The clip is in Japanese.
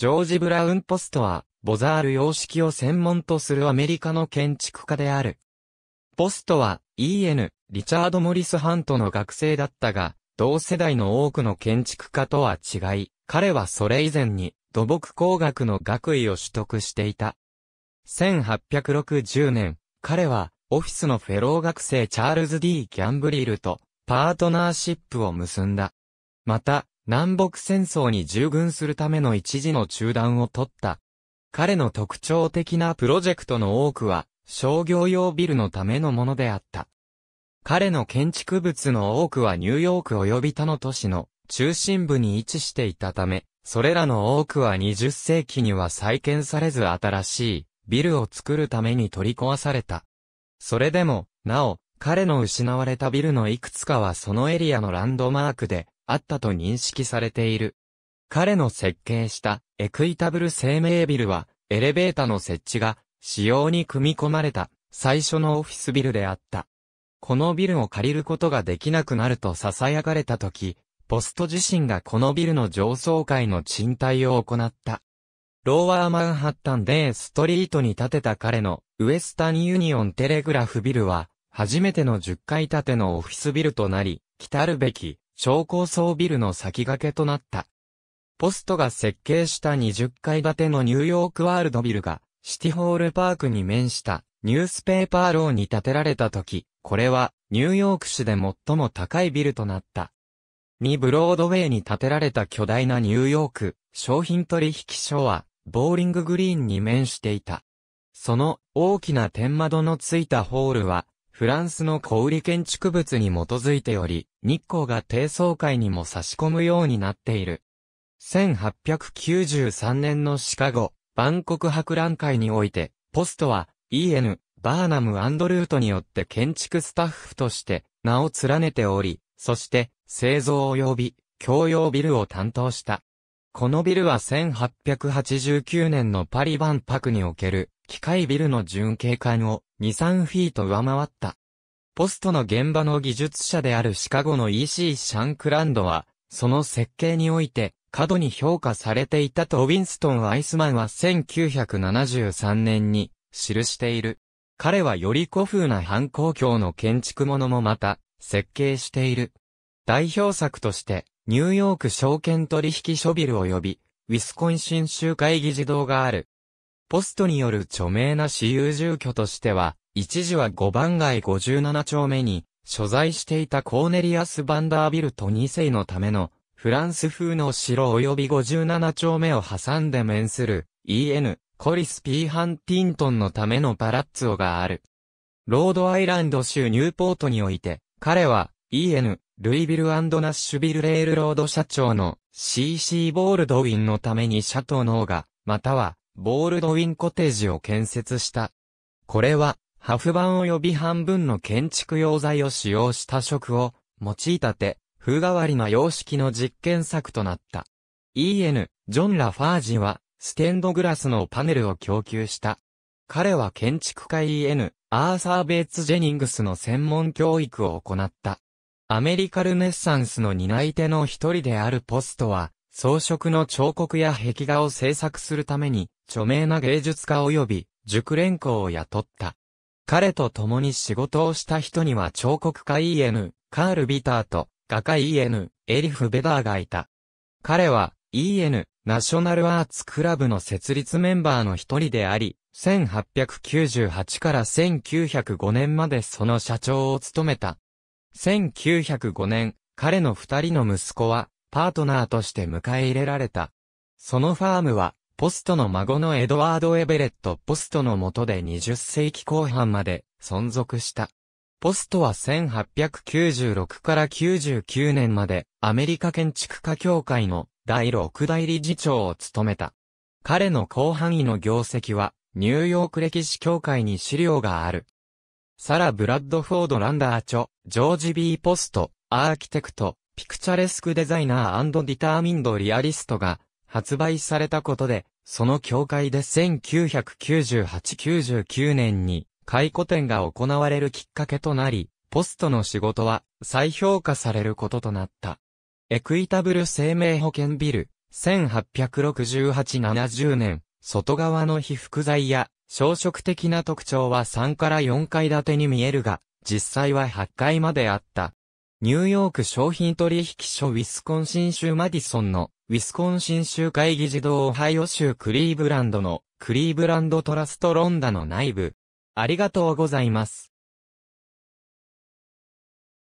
ジョージ・ブラウン・ポストは、ボザール様式を専門とするアメリカの建築家である。ポストは、E.N. リチャード・モリス・ハントの学生だったが、同世代の多くの建築家とは違い、彼はそれ以前に土木工学の学位を取得していた。1860年、彼はオフィスのフェロー学生チャールズ・ D・ ギャンブリルとパートナーシップを結んだ。また、南北戦争に従軍するための一時の中断を取った。彼の特徴的なプロジェクトの多くは、商業用ビルのためのものであった。彼の建築物の多くはニューヨーク及び他の都市の中心部に位置していたため、それらの多くは20世紀には再建されず新しいビルを作るために取り壊された。それでも、なお、彼の失われたビルのいくつかはそのエリアのランドマークであったと認識されている。彼の設計したエクイタブル生命ビルは、エレベータの設置が仕様に組み込まれた最初のオフィスビルであった。このビルを借りることができなくなると囁かれた時、ポスト自身がこのビルの上層階の賃貸を行った。ローワーマンハッタンデーストリートに建てた彼のウエスタンユニオンテレグラフビルは、初めての10階建てのオフィスビルとなり、来たるべき超高層ビルの先駆けとなった。ポストが設計した20階建てのニューヨークワールドビルが、シティホールパークに面したニュースペーパーローに建てられた時、これはニューヨーク市で最も高いビルとなった。2ブロードウェイに建てられた巨大なニューヨーク商品取引所は、ボーリンググリーンに面していた。その大きな天窓のついたホールは、フランスの小売建築物に基づいており、日光が低層階にも差し込むようになっている。1893年のシカゴ、バンコク博覧会において、ポストは E.N. バーナム・アンドルートによって建築スタッフとして名を連ねており、そして製造及び共用ビルを担当した。このビルは1889年のパリ万博における機械ビルの準景観を2、3フィート上回った。ポストの現場の技術者であるシカゴの EC シャンクランドは、その設計において、過度に評価されていたとウィンストン・アイスマンは1973年に記している。彼はより古風な反抗郷の建築物もまた設計している。代表作として、ニューヨーク証券取引所ビル及び、ウィスコンシン州会議事堂がある、ポストによる著名な私有住居としては、一時は5番街57丁目に、所在していたコーネリアス・バンダービルト2世のための、フランス風の城及び57丁目を挟んで面する、EN、コリス・ピー・ハンティントンのためのパラッツォがある。ロードアイランド州ニューポートにおいて、彼は、EN、ルイビルナッシュビルレールロード社長の CC ボールドウィンのためにシャトー・ノーが、またはボールドウィンコテージを建設した。これは、ハフ板及び半分の建築用材を使用した色を用いたて、風変わりな様式の実験作となった。E.N. ジョン・ラファージは、ステンドグラスのパネルを供給した。彼は建築家 E.N. アーサー・ベイツ・ジェニングスの専門教育を行った。アメリカルネッサンスの担い手の一人であるポストは、装飾の彫刻や壁画を制作するために、著名な芸術家及び熟練工を雇った。彼と共に仕事をした人には彫刻家 E.N. カール・ビターと画家 E.N. エリフ・ベダーがいた。彼は E.N. ナショナルアーツクラブの設立メンバーの一人であり、1898から1905年までその社長を務めた。1905年、彼の二人の息子は、パートナーとして迎え入れられた。そのファームは、ポストの孫のエドワード・エベレット・ポストの下で20世紀後半まで存続した。ポストは1896から99年までアメリカ建築家協会の第6代理事長を務めた。彼の広範囲の業績はニューヨーク歴史協会に資料がある。サラ・ブラッドフォード・ランダー著、ジョージ・ B・ ポスト、アーキテクト、ピクチャレスクデザイナーディターミンドリアリストが発売されたことで、その境界で1998-99年に回顧展が行われるきっかけとなり、ポストの仕事は再評価されることとなった。エクイタブル生命保険ビル、1868-70年、外側の被覆剤や、小食的な特徴は3から4階建てに見えるが、実際は8階まであった。ニューヨーク商品取引所ウィスコンシン州マディソンのウィスコンシン州会議児童オハイオ州クリーブランドのクリーブランドトラストロンダの内部。ありがとうございます。